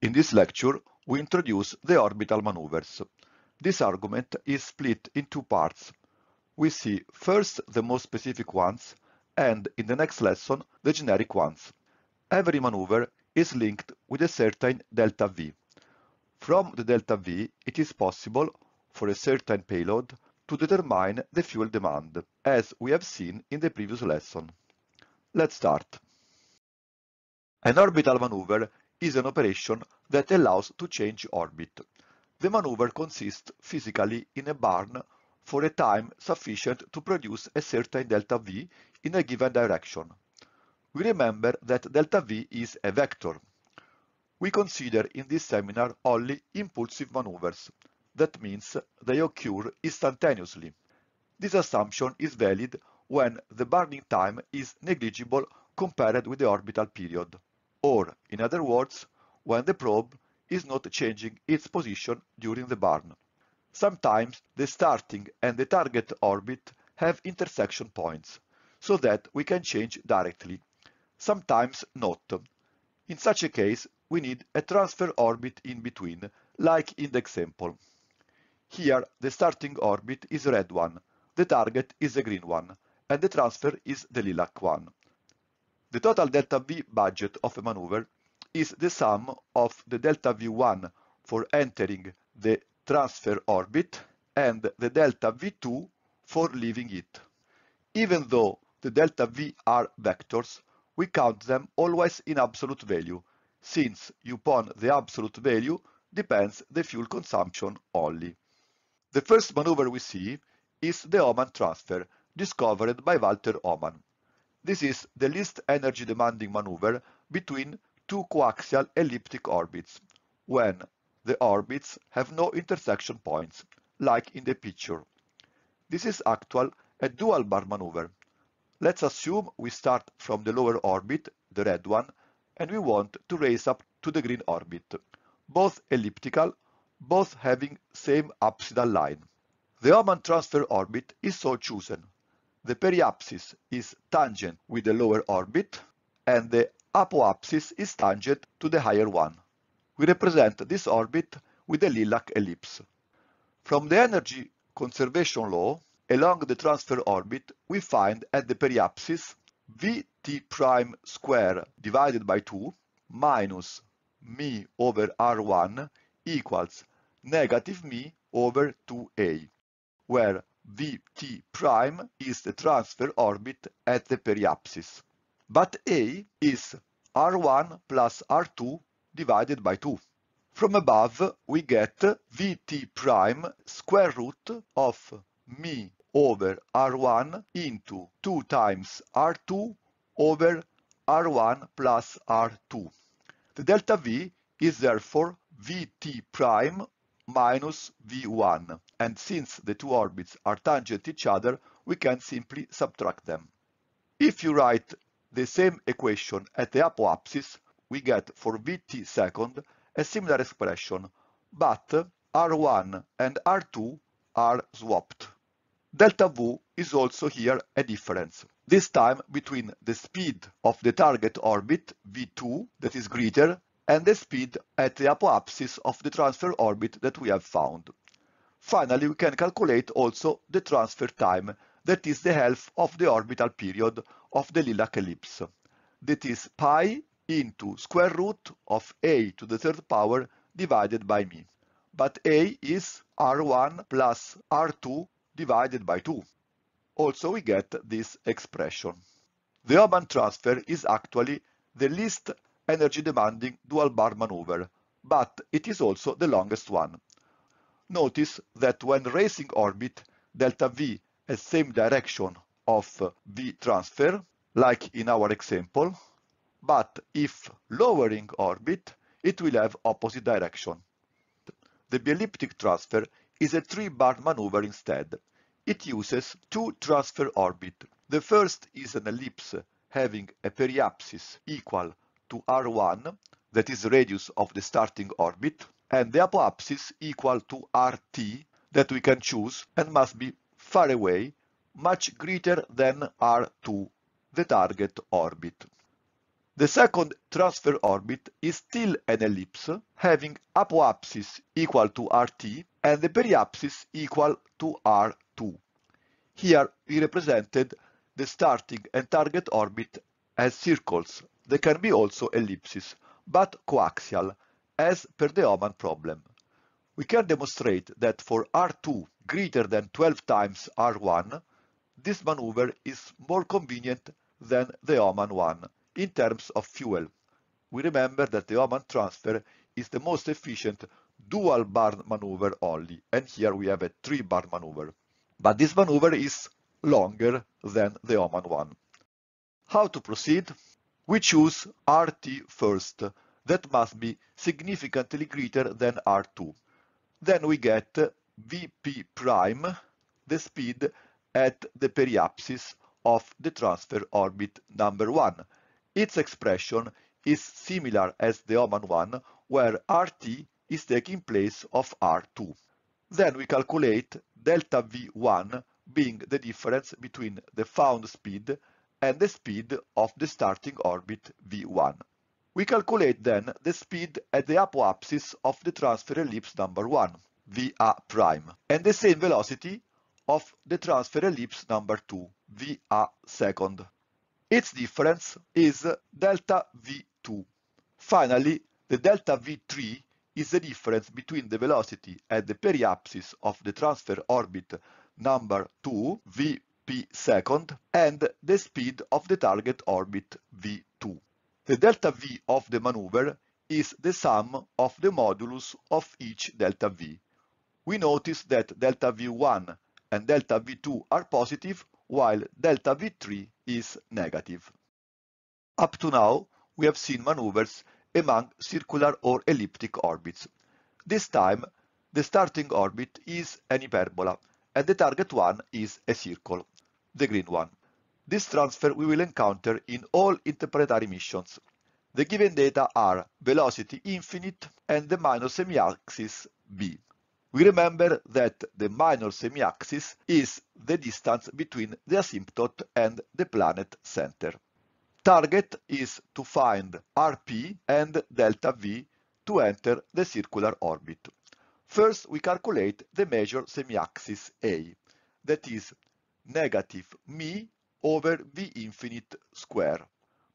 In this lecture, we introduce the orbital maneuvers. This argument is split in two parts. We see first the most specific ones and in the next lesson the generic ones. Every maneuver is linked with a certain delta V. From the delta V it is possible for a certain payload to determine the fuel demand, as we have seen in the previous lesson. Let's start. An orbital maneuver is an operation that allows to change orbit. The maneuver consists physically in a burn for a time sufficient to produce a certain delta V in a given direction. We remember that delta V is a vector. We consider in this seminar only impulsive maneuvers. That means they occur instantaneously. This assumption is valid when the burning time is negligible compared with the orbital period or in other words, when the probe is not changing its position during the burn. Sometimes the starting and the target orbit have intersection points, so that we can change directly, sometimes not. In such a case, we need a transfer orbit in between, like in the example. Here, the starting orbit is red one, the target is a green one, and the transfer is the lilac one. The total delta V budget of a maneuver is the sum of the delta V1 for entering the transfer orbit and the delta V2 for leaving it. Even though the delta V are vectors, we count them always in absolute value, since upon the absolute value depends the fuel consumption only. The first maneuver we see is the Oman transfer, discovered by Walter Oman. This is the least energy demanding maneuver between two coaxial elliptic orbits when the orbits have no intersection points, like in the picture. This is actual a dual bar maneuver. Let's assume we start from the lower orbit, the red one, and we want to raise up to the green orbit, both elliptical, both having same apsidal line. The Oman transfer orbit is so chosen the periapsis is tangent with the lower orbit and the apoapsis is tangent to the higher one. We represent this orbit with a lilac ellipse. From the energy conservation law, along the transfer orbit, we find at the periapsis vt prime square divided by 2 minus me over r1 equals negative me over 2a, where VT prime is the transfer orbit at the periapsis. But A is R1 plus R2 divided by 2. From above, we get Vt prime square root of μ over R1 into 2 times R2 over R1 plus R2. The delta V is therefore Vt prime minus V1. And since the two orbits are tangent each other, we can simply subtract them. If you write the same equation at the apoapsis, we get for Vt second a similar expression, but R1 and R2 are swapped. Delta V is also here a difference, this time between the speed of the target orbit, V2, that is greater and the speed at the apoapsis of the transfer orbit that we have found. Finally, we can calculate also the transfer time, that is the half of the orbital period of the Lilac ellipse. That is pi into square root of a to the third power divided by me. But a is r1 plus r2 divided by 2. Also we get this expression. The Oman transfer is actually the least energy demanding dual bar maneuver, but it is also the longest one. Notice that when racing orbit, delta V has same direction of V transfer, like in our example, but if lowering orbit, it will have opposite direction. The bi-elliptic transfer is a three-bar maneuver instead. It uses two transfer orbit. The first is an ellipse having a periapsis equal to r1, that is the radius of the starting orbit, and the apoapsis equal to rt that we can choose and must be far away, much greater than r2, the target orbit. The second transfer orbit is still an ellipse, having apoapsis equal to rt and the periapsis equal to r2. Here we represented the starting and target orbit as circles there can be also ellipses, but coaxial, as per the Oman problem. We can demonstrate that for R2 greater than 12 times R1, this maneuver is more convenient than the Oman one in terms of fuel. We remember that the Oman transfer is the most efficient dual barn maneuver only, and here we have a three barn maneuver. But this maneuver is longer than the Oman one. How to proceed? we choose RT first, that must be significantly greater than R2. Then we get Vp prime, the speed at the periapsis of the transfer orbit number 1. Its expression is similar as the Oman one, where RT is taking place of R2. Then we calculate delta V1 being the difference between the found speed and the speed of the starting orbit v1. We calculate then the speed at the apoapsis of the transfer ellipse number 1, va prime, and the same velocity of the transfer ellipse number 2, va second. Its difference is delta v2. Finally, the delta v3 is the difference between the velocity at the periapsis of the transfer orbit number 2, v p second and the speed of the target orbit v2. The delta v of the maneuver is the sum of the modulus of each delta v. We notice that delta v1 and delta v2 are positive while delta v3 is negative. Up to now, we have seen maneuvers among circular or elliptic orbits. This time, the starting orbit is an hyperbola and the target one is a circle the green one. This transfer we will encounter in all interplanetary missions. The given data are velocity infinite and the minor semi-axis b. We remember that the minor semi-axis is the distance between the asymptote and the planet center. Target is to find Rp and delta V to enter the circular orbit. First, we calculate the major semi-axis A, that is negative μ over the infinite square.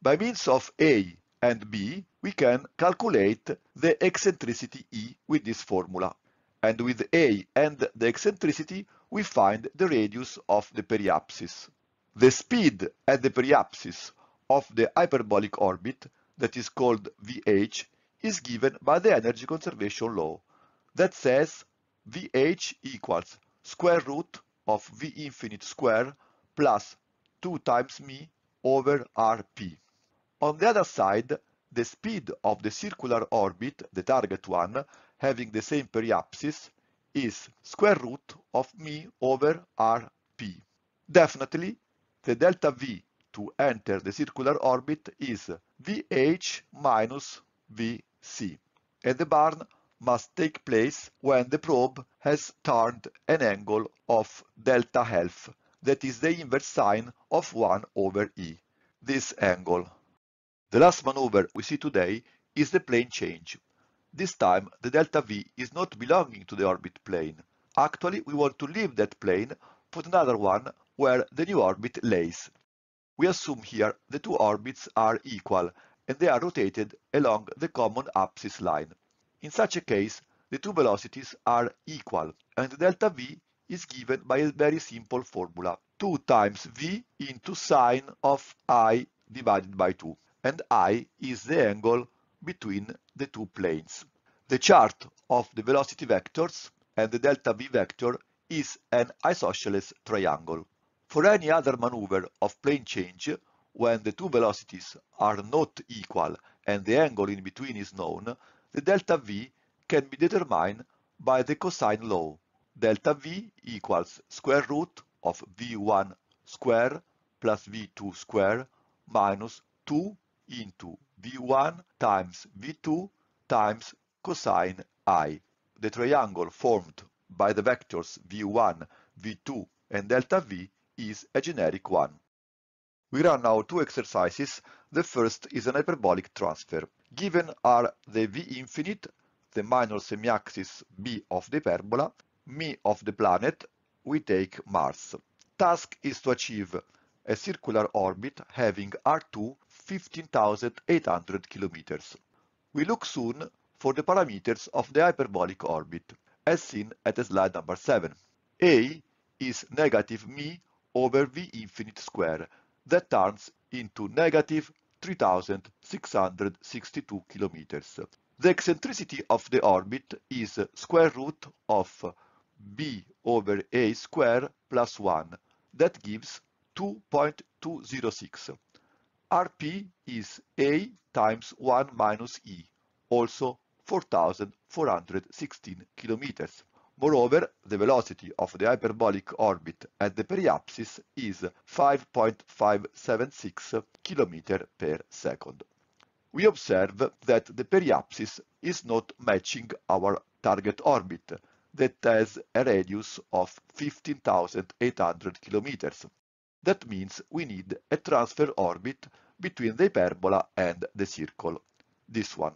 By means of A and B, we can calculate the eccentricity E with this formula. And with A and the eccentricity, we find the radius of the periapsis. The speed at the periapsis of the hyperbolic orbit, that is called VH, is given by the energy conservation law that says VH equals square root of V infinite square plus 2 times mi over Rp. On the other side, the speed of the circular orbit, the target one, having the same periapsis, is square root of mi over Rp. Definitely, the delta V to enter the circular orbit is VH minus VC. And the barn must take place when the probe has turned an angle of delta half, that is the inverse sine of 1 over e, this angle. The last maneuver we see today is the plane change. This time the delta v is not belonging to the orbit plane. Actually, we want to leave that plane, put another one where the new orbit lays. We assume here the two orbits are equal and they are rotated along the common apsis line. In such a case, the two velocities are equal and delta V is given by a very simple formula 2 times V into sine of I divided by 2 and I is the angle between the two planes. The chart of the velocity vectors and the delta V vector is an isosceles triangle. For any other maneuver of plane change, when the two velocities are not equal and the angle in between is known, the delta V can be determined by the cosine law. Delta V equals square root of V1 square plus V2 square minus 2 into V1 times V2 times cosine i. The triangle formed by the vectors V1, V2 and delta V is a generic one. We run now two exercises. The first is an hyperbolic transfer. Given are the V infinite, the minor semiaxis B of the hyperbola, me of the planet, we take Mars. Task is to achieve a circular orbit having R2 15,800 kilometers. We look soon for the parameters of the hyperbolic orbit, as seen at slide number 7. A is negative me over V infinite square, that turns into negative 3,662 kilometers. The eccentricity of the orbit is square root of b over a square plus 1. That gives 2.206. rp is a times 1 minus e, also 4,416 kilometers. Moreover, the velocity of the hyperbolic orbit at the periapsis is 5.576 km per second. We observe that the periapsis is not matching our target orbit that has a radius of 15,800 km. That means we need a transfer orbit between the hyperbola and the circle, this one.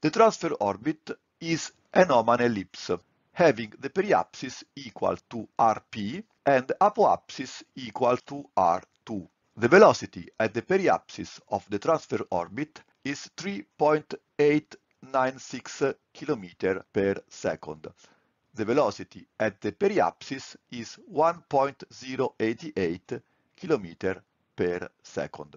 The transfer orbit is an Oman ellipse having the periapsis equal to rp and apoapsis equal to r2. The velocity at the periapsis of the transfer orbit is 3.896 km per second. The velocity at the periapsis is 1.088 km per second.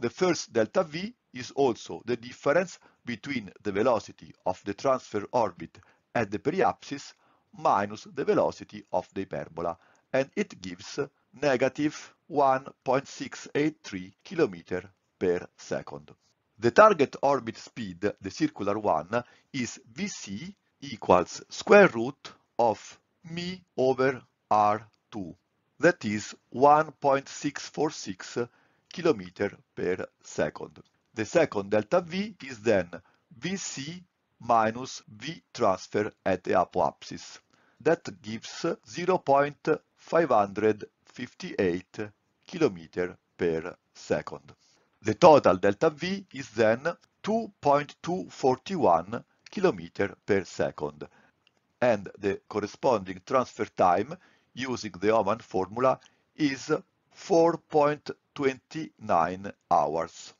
The first delta v is also the difference between the velocity of the transfer orbit at the periapsis minus the velocity of the hyperbola, and it gives negative 1.683 km per second. The target orbit speed, the circular one, is Vc equals square root of mi over r2, that is 1.646 km per second. The second delta V is then Vc minus V transfer at the apoapsis. That gives 0.558 km per second. The total delta V is then 2.241 km per second and the corresponding transfer time using the Oman formula is 4.29 hours.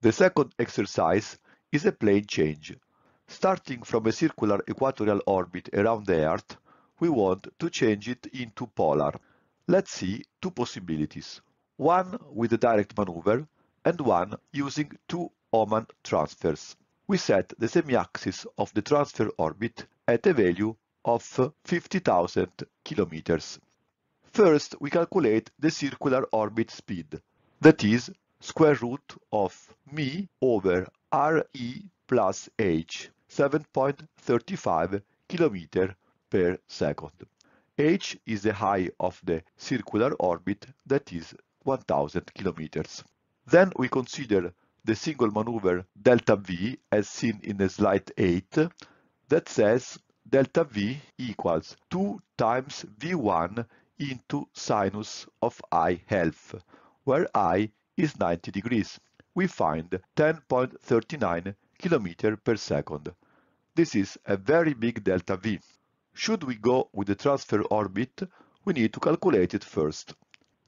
The second exercise is a plane change Starting from a circular equatorial orbit around the Earth, we want to change it into polar. Let's see two possibilities, one with a direct maneuver and one using two Oman transfers. We set the semi-axis of the transfer orbit at a value of 50,000 kilometers. First, we calculate the circular orbit speed, that is square root of mi over Re plus H. 7.35 km per second. h is the height of the circular orbit that is 1000 km. Then we consider the single maneuver delta V as seen in slide 8 that says delta V equals 2 times V1 into sinus of I half, where I is 90 degrees. We find 10.39 km per second this is a very big delta V. Should we go with the transfer orbit, we need to calculate it first.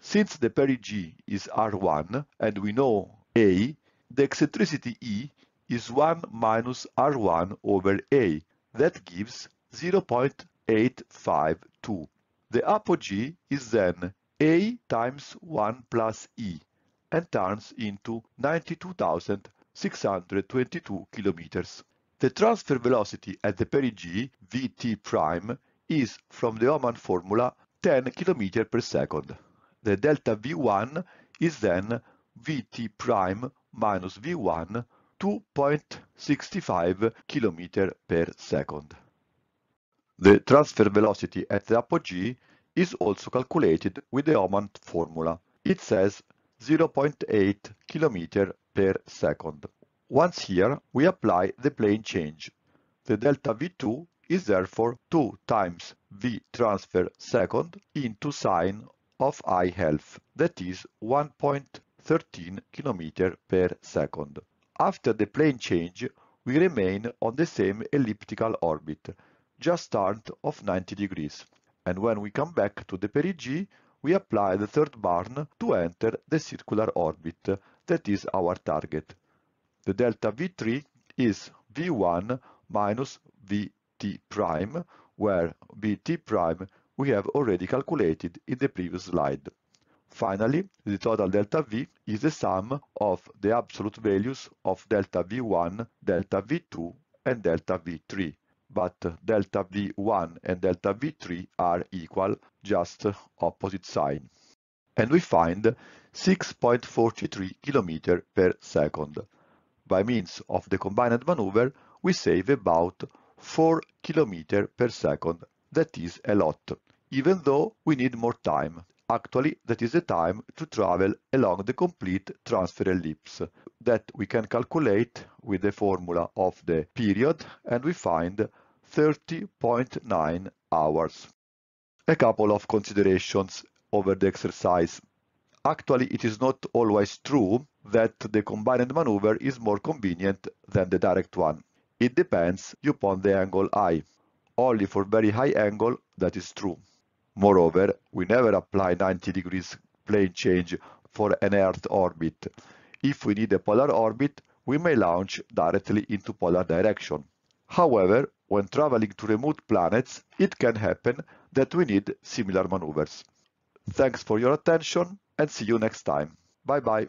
Since the perigee is R1 and we know A, the eccentricity E is 1 minus R1 over A. That gives 0.852. The apogee is then A times 1 plus E and turns into 92,622 kilometers. The transfer velocity at the perigee, Vt prime, is from the Oman formula 10 km per second. The delta V1 is then Vt prime minus V1 2.65 km per second. The transfer velocity at the apogee is also calculated with the Oman formula. It says 0.8 km per second. Once here, we apply the plane change. The delta V2 is therefore 2 times V transfer second into sine of I half, that is 1.13 km per second. After the plane change, we remain on the same elliptical orbit, just turned of 90 degrees. And when we come back to the perigee, we apply the third barn to enter the circular orbit, that is our target the delta V3 is V1 minus Vt prime, where Vt prime we have already calculated in the previous slide. Finally, the total delta V is the sum of the absolute values of delta V1, delta V2 and delta V3, but delta V1 and delta V3 are equal, just opposite sign. And we find 6.43 km per second. By means of the combined maneuver, we save about 4 km per second. That is a lot, even though we need more time. Actually, that is the time to travel along the complete transfer ellipse that we can calculate with the formula of the period and we find 30.9 hours. A couple of considerations over the exercise. Actually, it is not always true that the combined maneuver is more convenient than the direct one. It depends upon the angle I. Only for very high angle that is true. Moreover, we never apply 90 degrees plane change for an Earth orbit. If we need a polar orbit, we may launch directly into polar direction. However, when traveling to remote planets, it can happen that we need similar maneuvers. Thanks for your attention and see you next time. Bye bye.